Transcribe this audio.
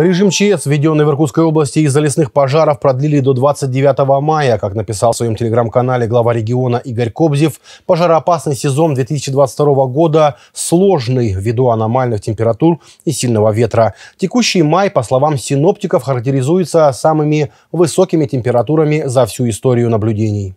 Режим ЧС, введенный в Иркутской области из-за лесных пожаров, продлили до 29 мая. Как написал в своем телеграм-канале глава региона Игорь Кобзев, пожароопасный сезон 2022 года сложный ввиду аномальных температур и сильного ветра. Текущий май, по словам синоптиков, характеризуется самыми высокими температурами за всю историю наблюдений.